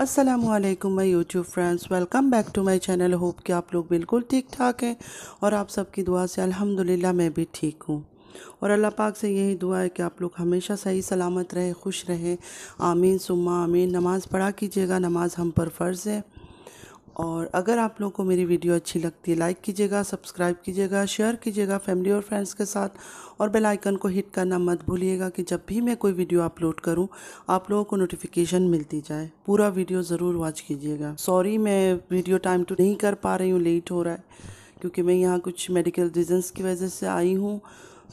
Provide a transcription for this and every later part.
Aslam my YouTube friends welcome back to my channel hope कि आप लोग बिल्कुल ठीक ठाक हैं और आप सबकी दुआ से अल्हम्दुलिल्लाह मैं भी ठीक हूँ और अल्लाह पाक से यही दुआ है कि आप लोग हमेशा सही सलामत रहे खुश रहे आमीन सुमा आमीन नमाज़ पढ़ा कीजिएगा नमाज हम पर फ़र्ज़ है और अगर आप लोगों को मेरी वीडियो अच्छी लगती है लाइक कीजिएगा सब्सक्राइब कीजिएगा शेयर कीजिएगा फैमिली और फ्रेंड्स के साथ और बेल आइकन को हिट करना मत भूलिएगा कि जब भी मैं कोई वीडियो अपलोड करूं आप लोगों को नोटिफिकेशन मिलती जाए पूरा वीडियो ज़रूर वॉच कीजिएगा सॉरी मैं वीडियो टाइम टू नहीं कर पा रही हूँ लेट हो रहा है क्योंकि मैं यहाँ कुछ मेडिकल रीजन्स की वजह से आई हूँ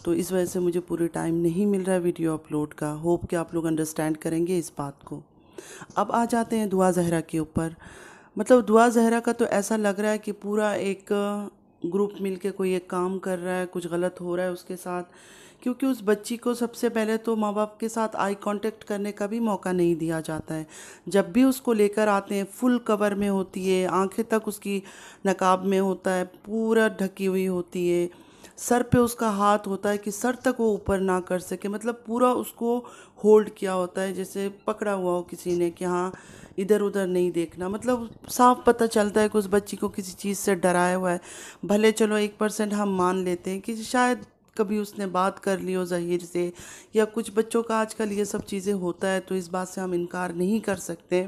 तो इस वजह से मुझे पूरे टाइम नहीं मिल रहा है वीडियो अपलोड का होप कि आप लोग अंडरस्टैंड करेंगे इस बात को अब आ जाते हैं दुआ जहरा के ऊपर मतलब दुआ जहरा का तो ऐसा लग रहा है कि पूरा एक ग्रुप मिलके कोई एक काम कर रहा है कुछ गलत हो रहा है उसके साथ क्योंकि उस बच्ची को सबसे पहले तो माँ बाप के साथ आई कांटेक्ट करने का भी मौका नहीं दिया जाता है जब भी उसको लेकर आते हैं फुल कवर में होती है आंखें तक उसकी नकाब में होता है पूरा ढकी हुई होती है सर पे उसका हाथ होता है कि सर तक वो ऊपर ना कर सके मतलब पूरा उसको होल्ड किया होता है जैसे पकड़ा हुआ हो किसी ने कि हाँ इधर उधर नहीं देखना मतलब साफ पता चलता है कि उस बच्ची को किसी चीज़ से डराया हुआ है भले चलो एक परसेंट हम मान लेते हैं कि शायद कभी उसने बात कर ली हो जहीर से या कुछ बच्चों का आजकल ये सब चीज़ें होता है तो इस बात से हम इनकार नहीं कर सकते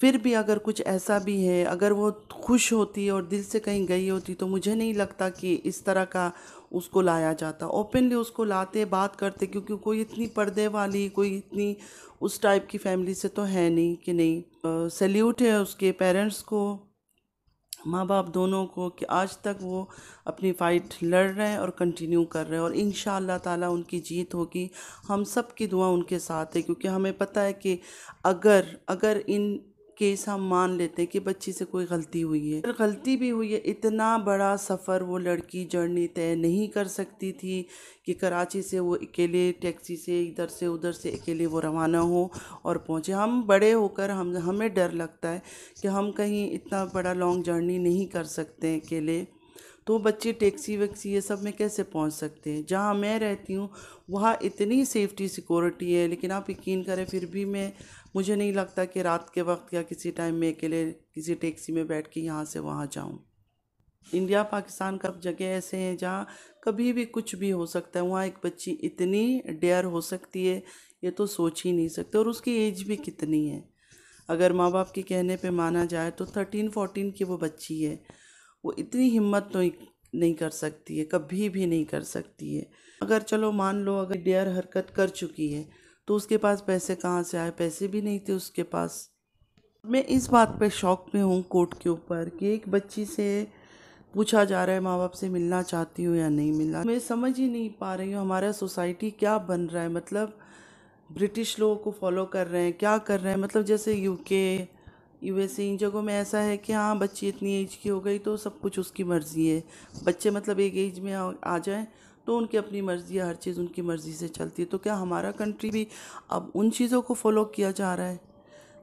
फिर भी अगर कुछ ऐसा भी है अगर वो खुश होती और दिल से कहीं गई होती तो मुझे नहीं लगता कि इस तरह का उसको लाया जाता ओपनली उसको लाते बात करते क्योंकि कोई इतनी पर्दे वाली कोई इतनी उस टाइप की फैमिली से तो है नहीं कि नहीं सल्यूट है उसके पेरेंट्स को माँ बाप दोनों को कि आज तक वो अपनी फ़ाइट लड़ रहे हैं और कंटिन्यू कर रहे हैं और इन ताला उनकी जीत होगी हम सब की दुआ उनके साथ है क्योंकि हमें पता है कि अगर अगर इन केस हम मान लेते हैं कि बच्ची से कोई गलती हुई है अगर गलती भी हुई है इतना बड़ा सफ़र वो लड़की जर्नी तय नहीं कर सकती थी कि कराची से वो अकेले टैक्सी से इधर से उधर से अकेले वो रवाना हो और पहुँचे हम बड़े होकर हम हमें डर लगता है कि हम कहीं इतना बड़ा लॉन्ग जर्नी नहीं कर सकते अकेले तो बच्चे टैक्सी वैक्सी ये सब में कैसे पहुंच सकते हैं जहां मैं रहती हूँ वहाँ इतनी सेफ्टी सिक्योरिटी है लेकिन आप यकीन करें फिर भी मैं मुझे नहीं लगता कि रात के वक्त या किसी टाइम में अकेले किसी टैक्सी में बैठ के यहाँ से वहाँ जाऊँ इंडिया पाकिस्तान का जगह ऐसे हैं जहाँ कभी भी कुछ भी हो सकता है वहाँ एक बच्ची इतनी डेयर हो सकती है ये तो सोच ही नहीं सकते और उसकी एज भी कितनी है अगर माँ बाप के कहने पे माना जाए तो थर्टीन फोर्टीन की वो बच्ची है वो इतनी हिम्मत तो नहीं कर सकती है कभी भी नहीं कर सकती है अगर चलो मान लो अगर डेयर हरकत कर चुकी है तो उसके पास पैसे कहाँ से आए पैसे भी नहीं थे उसके पास मैं इस बात पे शौक में हूँ कोर्ट के ऊपर कि एक बच्ची से पूछा जा रहा है माँ बाप से मिलना चाहती हूँ या नहीं मिलना मैं समझ ही नहीं पा रही हूँ हमारा सोसाइटी क्या बन रहा है मतलब ब्रिटिश लोगों को फॉलो कर रहे हैं क्या कर रहे हैं मतलब जैसे यूके वैसे इन जगहों में ऐसा है कि हाँ बच्ची इतनी एज की हो गई तो सब कुछ उसकी मर्ज़ी है बच्चे मतलब एक एज में आ, जाएँ तो उनकी अपनी मर्ज़ी है हर चीज़ उनकी मर्ज़ी से चलती है तो क्या हमारा कंट्री भी अब उन चीज़ों को फॉलो किया जा रहा है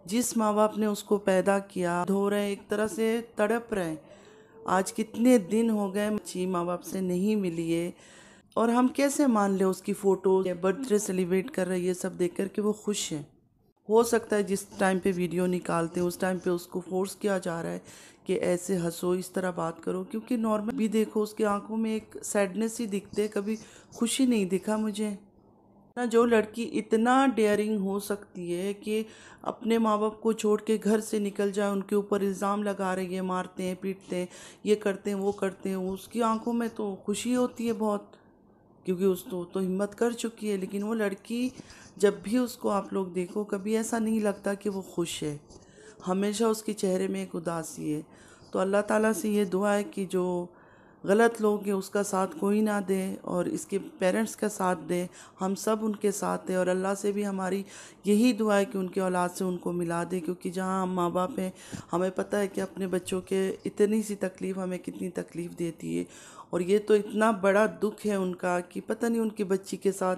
जिस माँ बाप ने उसको पैदा किया धो रहे एक तरह से तड़प रहे आज कितने दिन हो गए बच्ची माँ बाप से नहीं मिली है और हम कैसे मान लें उसकी फ़ोटो या बर्थडे सेलिब्रेट कर रही है सब देख कर के वो खुश हैं हो सकता है जिस टाइम पे वीडियो निकालते हैं उस टाइम पे उसको फोर्स किया जा रहा है कि ऐसे हंसो इस तरह बात करो क्योंकि नॉर्मल भी देखो उसकी आंखों में एक सैडनेस ही दिखते है कभी खुशी नहीं दिखा मुझे ना जो लड़की इतना डेयरिंग हो सकती है कि अपने माँ बाप को छोड़ के घर से निकल जाए उनके ऊपर इल्ज़ाम लगा रही है मारते हैं पीटते हैं ये करते हैं वो करते हैं उसकी आंखों में तो खुशी होती है बहुत क्योंकि तो, तो हिम्मत कर चुकी है लेकिन वो लड़की जब भी उसको आप लोग देखो कभी ऐसा नहीं लगता कि वो खुश है हमेशा उसके चेहरे में एक उदासी है तो अल्लाह ताला से ये दुआ है कि जो गलत लोग हैं उसका साथ कोई ना दे और इसके पेरेंट्स का साथ दे हम सब उनके साथ दें और अल्लाह से भी हमारी यही दुआ है कि उनके औलाद से उनको मिला दे क्योंकि जहाँ हम माँ बाप हैं हमें पता है कि अपने बच्चों के इतनी सी तकलीफ़ हमें कितनी तकलीफ़ देती है और ये तो इतना बड़ा दुख है उनका कि पता नहीं उनकी बच्ची के साथ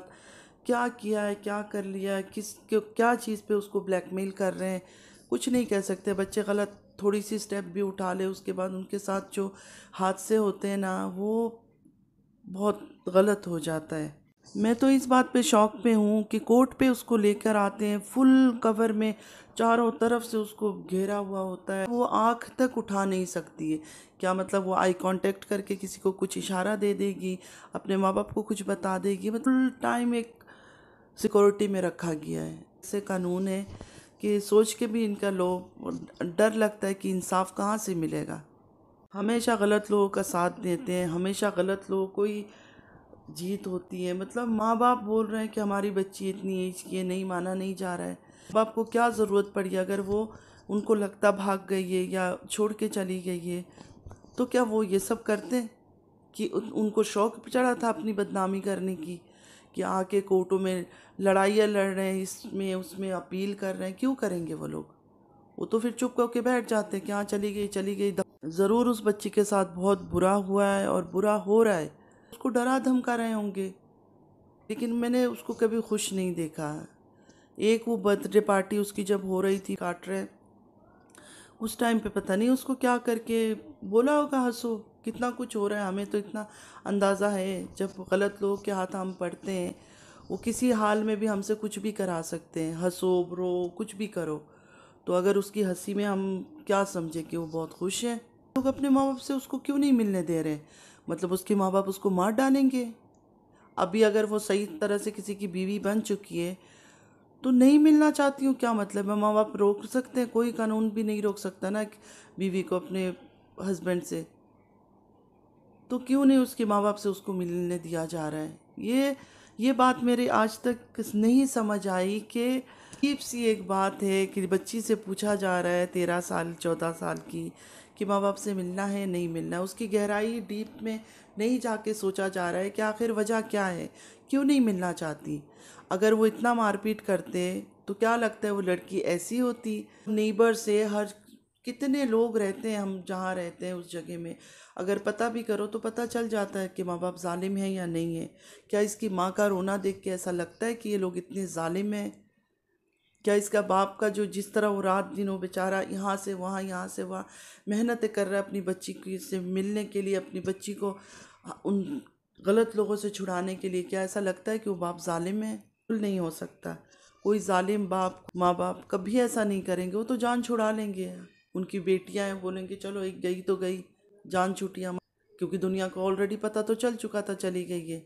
क्या किया है क्या कर लिया है किस क्या चीज़ पर उसको ब्लैकमेल कर रहे हैं कुछ नहीं कह सकते बच्चे गलत थोड़ी सी स्टेप भी उठा ले उसके बाद उनके साथ जो हादसे होते हैं ना वो बहुत गलत हो जाता है मैं तो इस बात पे शौक पे हूँ कि कोर्ट पे उसको लेकर आते हैं फुल कवर में चारों तरफ से उसको घेरा हुआ होता है वो आँख तक उठा नहीं सकती है क्या मतलब वो आई कांटेक्ट करके किसी को कुछ इशारा दे देगी अपने माँ बाप को कुछ बता देगी मतलब टाइम एक सिक्योरिटी में रखा गया है ऐसे कानून है कि सोच के भी इनका लो डर लगता है कि इंसाफ कहाँ से मिलेगा हमेशा गलत लोगों का साथ देते हैं हमेशा गलत लोगों को ही जीत होती है मतलब माँ बाप बोल रहे हैं कि हमारी बच्ची इतनी एज की है नहीं माना नहीं जा रहा है बाप को क्या ज़रूरत पड़ी अगर वो उनको लगता भाग गई है या छोड़ के चली गई है तो क्या वो ये सब करते हैं कि उनको शौक चढ़ा था अपनी बदनामी करने की कि आके कोर्टों में लड़ाइयाँ लड़ रहे हैं इसमें उसमें अपील कर रहे हैं क्यों करेंगे वो लोग वो तो फिर चुप करके बैठ जाते हैं कि हाँ चली गई चली गई ज़रूर उस बच्ची के साथ बहुत बुरा हुआ है और बुरा हो रहा है उसको डरा धमका रहे होंगे लेकिन मैंने उसको कभी खुश नहीं देखा एक वो बर्थडे पार्टी उसकी जब हो रही थी काट रहे उस टाइम पे पता नहीं उसको क्या करके बोला होगा हंसो कितना कुछ हो रहा है हमें तो इतना अंदाज़ा है जब गलत लोगों के हाथ हम पढ़ते हैं वो किसी हाल में भी हमसे कुछ भी करा सकते हैं हंसो रो कुछ भी करो तो अगर उसकी हंसी में हम क्या समझें कि वो बहुत खुश है लोग अपने माँ बाप से उसको क्यों नहीं मिलने दे रहे मतलब उसके माँ बाप उसको मार डालेंगे अभी अगर वो सही तरह से किसी की बीवी बन चुकी है तो नहीं मिलना चाहती हूँ क्या मतलब है माँ बाप रोक सकते हैं कोई कानून भी नहीं रोक सकता ना बीवी को अपने हस्बैंड से तो क्यों नहीं उसके माँ बाप से उसको मिलने दिया जा रहा है ये ये बात मेरे आज तक नहीं समझ आई कि अजीब सी एक बात है कि बच्ची से पूछा जा रहा है तेरह साल चौदह साल की कि माँ बाप से मिलना है नहीं मिलना है उसकी गहराई डीप में नहीं जाके सोचा जा रहा है कि आखिर वजह क्या है क्यों नहीं मिलना चाहती अगर वो इतना मारपीट करते तो क्या लगता है वो लड़की ऐसी होती नेबर से हर कितने लोग रहते हैं हम जहाँ रहते हैं उस जगह में अगर पता भी करो तो पता चल जाता है कि माँ बाप ालिम हैं या नहीं है क्या इसकी माँ का रोना देख के ऐसा लगता है कि ये लोग इतने ालिम हैं क्या इसका बाप का जो जिस तरह वो रात दिन वो बेचारा यहाँ से वहाँ यहाँ से वहाँ मेहनत कर रहा है अपनी बच्ची की से मिलने के लिए अपनी बच्ची को उन गलत लोगों से छुड़ाने के लिए क्या ऐसा लगता है कि वो बाप ालिम है बिल्कुल नहीं हो सकता कोई ालिम बाप माँ बाप कभी ऐसा नहीं करेंगे वो तो जान छुड़ा लेंगे उनकी बेटियां हैं बोलेंगे चलो एक गई तो गई जान छूटी हम क्योंकि दुनिया को ऑलरेडी पता तो चल चुका था चली गई ये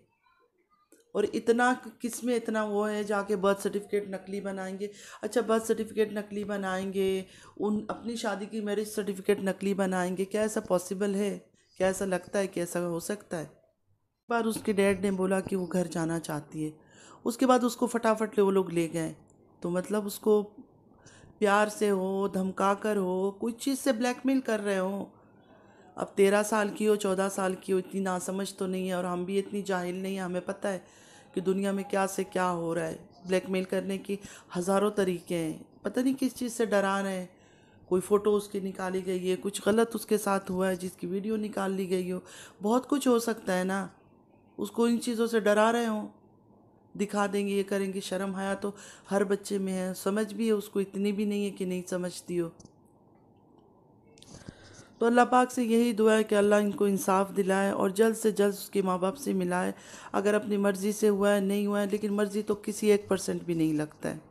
और इतना किस में इतना वो है जाके बर्थ सर्टिफिकेट नकली बनाएंगे अच्छा बर्थ सर्टिफिकेट नकली बनाएंगे उन अपनी शादी की मैरिज सर्टिफिकेट नकली बनाएंगे क्या ऐसा पॉसिबल है क्या ऐसा लगता है कैसा ऐसा हो सकता है एक बार उसके डैड ने बोला कि वो घर जाना चाहती है उसके बाद उसको फटाफट ले वो लोग ले गए तो मतलब उसको प्यार से हो धमका कर हो कुछ चीज़ से ब्लैकमेल कर रहे हो अब तेरह साल की हो चौदह साल की हो इतनी नासमझ तो नहीं है और हम भी इतनी जाहिल नहीं है हमें पता है कि दुनिया में क्या से क्या हो रहा है ब्लैकमेल करने की हज़ारों तरीके हैं पता नहीं किस चीज़ से डरा रहे हैं कोई फ़ोटो उसकी निकाली गई है कुछ गलत उसके साथ हुआ है जिसकी वीडियो निकाल ली गई हो बहुत कुछ हो सकता है ना उसको इन चीज़ों से डरा रहे हों दिखा देंगे ये करेंगे शर्म हया तो हर बच्चे में है समझ भी है उसको इतनी भी नहीं है कि नहीं समझती हो तो अल्लाह पाक से यही दुआ है कि अल्लाह इनको इंसाफ दिलाए और जल्द से जल्द उसके माँ बाप से मिलाए अगर अपनी मर्ज़ी से हुआ है नहीं हुआ है लेकिन मर्ज़ी तो किसी एक परसेंट भी नहीं लगता है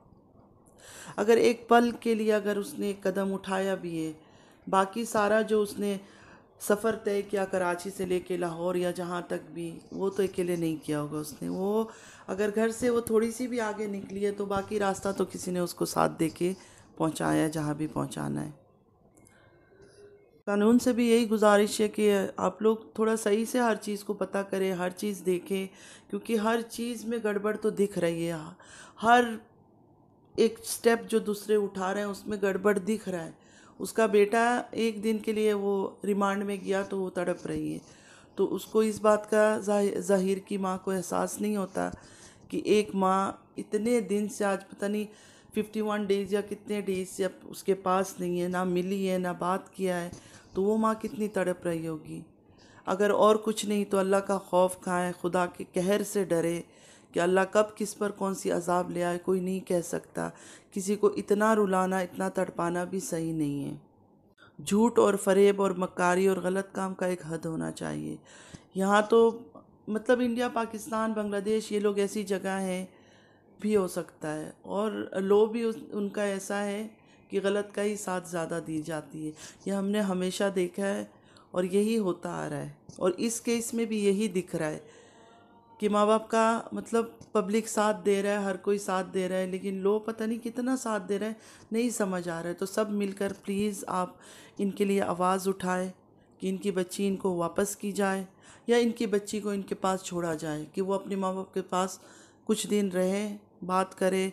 अगर एक पल के लिए अगर उसने कदम उठाया भी है बाकी सारा जो उसने सफ़र तय किया कराची से लेके लाहौर या जहाँ तक भी वो तो अकेले नहीं किया होगा उसने वो अगर घर से वो थोड़ी सी भी आगे निकली है तो बाकी रास्ता तो किसी ने उसको साथ दे के पहुँचाया जहाँ भी पहुँचाना है कानून से भी यही गुजारिश है कि आप लोग थोड़ा सही से हर चीज़ को पता करें हर चीज़ देखें क्योंकि हर चीज़ में गड़बड़ तो दिख रही है हर एक स्टेप जो दूसरे उठा रहे हैं उसमें गड़बड़ दिख रहा है उसका बेटा एक दिन के लिए वो रिमांड में गया तो वो तड़प रही है तो उसको इस बात का ज़ाहिर की माँ को एहसास नहीं होता कि एक माँ इतने दिन से आज पता नहीं फिफ्टी वन डेज या कितने डेज से अब उसके पास नहीं है ना मिली है ना बात किया है तो वो माँ कितनी तड़प रही होगी अगर और कुछ नहीं तो अल्लाह का खौफ खाएँ खुदा के कहर से डरे कि अल्लाह कब किस पर कौन सी अजाब ले आए कोई नहीं कह सकता किसी को इतना रुलाना इतना तड़पाना भी सही नहीं है झूठ और फरेब और मकारी और गलत काम का एक हद होना चाहिए यहाँ तो मतलब इंडिया पाकिस्तान बांग्लादेश ये लोग ऐसी जगह हैं भी हो सकता है और लो भी उनका ऐसा है कि गलत का ही साथ ज़्यादा दी जाती है यह हमने हमेशा देखा है और यही होता आ रहा है और इस केस में भी यही दिख रहा है कि माँ बाप का मतलब पब्लिक साथ दे रहा है हर कोई साथ दे रहा है लेकिन लोग पता नहीं कितना साथ दे रहा है नहीं समझ आ रहा है तो सब मिलकर प्लीज़ आप इनके लिए आवाज़ उठाएं कि इनकी बच्ची इनको वापस की जाए या इनकी बच्ची को इनके पास छोड़ा जाए कि वो अपने माँ बाप के पास कुछ दिन रहे बात करें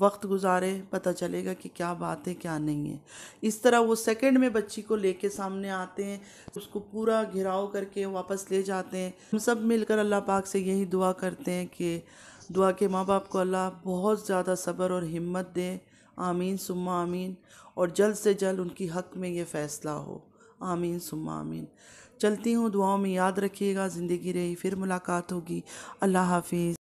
वक्त गुजारे पता चलेगा कि क्या बात है क्या नहीं है इस तरह वो सेकंड में बच्ची को लेके सामने आते हैं उसको पूरा घिराव करके वापस ले जाते हैं हम सब मिलकर अल्लाह पाक से यही दुआ करते हैं कि दुआ के माँ बाप को अल्लाह बहुत ज़्यादा सब्र और हिम्मत दे आमीन सुम्मा आमीन और जल्द से जल्द उनकी हक़ में ये फ़ैसला हो आमीन सुम्मा आमीन चलती हूँ दुआओं में याद रखिएगा ज़िंदगी रही फिर मुलाकात होगी अल्लाह हाफिज़